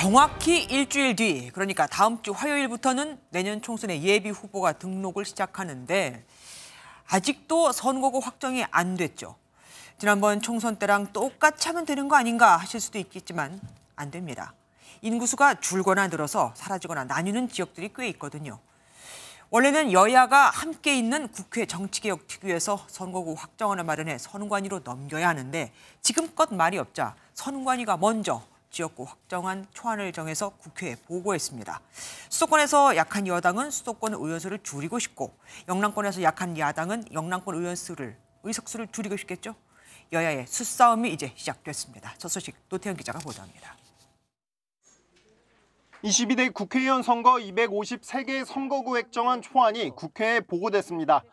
정확히 일주일 뒤, 그러니까 다음 주 화요일부터는 내년 총선의 예비 후보가 등록을 시작하는데 아직도 선거구 확정이 안 됐죠. 지난번 총선 때랑 똑같이 하면 되는 거 아닌가 하실 수도 있겠지만 안 됩니다. 인구수가 줄거나 늘어서 사라지거나 나뉘는 지역들이 꽤 있거든요. 원래는 여야가 함께 있는 국회 정치개혁 특위에서 선거구 확정안을 마련해 선관위로 넘겨야 하는데 지금껏 말이 없자 선관위가 먼저 지역구 확정한 초안을 정해서 국회에 보고했습니다. 수도권에서 약한 여당은 수도권 의원수를 줄이고 싶고 영남권에서 약한 야당은 영남권 의원수를 의석수를 줄이고 싶겠죠. 여야의 수싸움이 이제 시작됐습니다. 첫 소식 노태현 기자가 보도합니다. 22대 국회의원 선거 253개 선거구 획정안 초안이 국회에 보고됐습니다.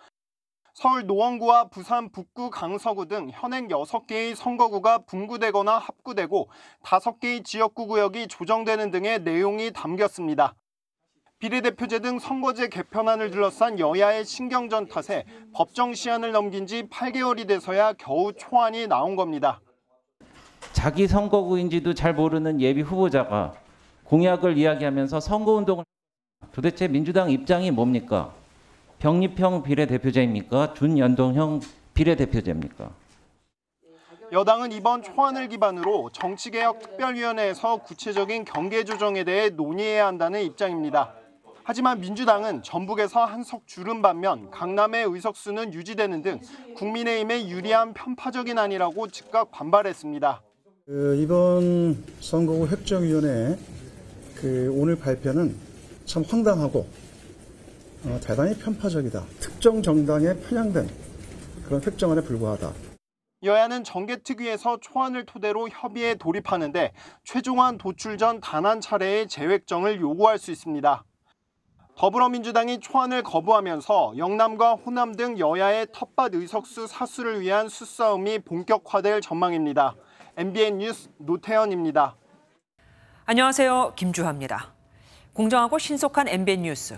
서울 노원구와 부산 북구 강서구 등 현행 6개의 선거구가 분구되거나 합구되고 5개의 지역구 구역이 조정되는 등의 내용이 담겼습니다. 비례대표제 등 선거제 개편안을 둘러싼 여야의 신경전 탓에 법정 시한을 넘긴 지 8개월이 돼서야 겨우 초안이 나온 겁니다. 자기 선거구인지도 잘 모르는 예비 후보자가 공약을 이야기하면서 선거운동을 도대체 민주당 입장이 뭡니까? 병립형 비례대표제입니까? 준연동형 비례대표제입니까? 여당은 이번 초안을 기반으로 정치개혁특별위원회에서 구체적인 경계조정에 대해 논의해야 한다는 입장입니다. 하지만 민주당은 전북에서 한석 줄은 반면 강남의 의석수는 유지되는 등 국민의힘에 유리한 편파적인 안이라고 즉각 반발했습니다. 그 이번 선거구 협정위원회그 오늘 발표는 참 황당하고 어, 대단히 편파적이다. 특정 정당에 편향된 그런 획정안에 불과하다. 여야는 정계 특위에서 초안을 토대로 협의에 돌입하는데 최종안 도출 전 단 한 차례의 재획정을 요구할 수 있습니다. 더불어민주당이 초안을 거부하면서 영남과 호남 등 여야의 텃밭 의석수 사수를 위한 수싸움이 본격화될 전망입니다. MBN 뉴스 노태현입니다. 안녕하세요. 김주하입니다. 공정하고 신속한 MBN 뉴스.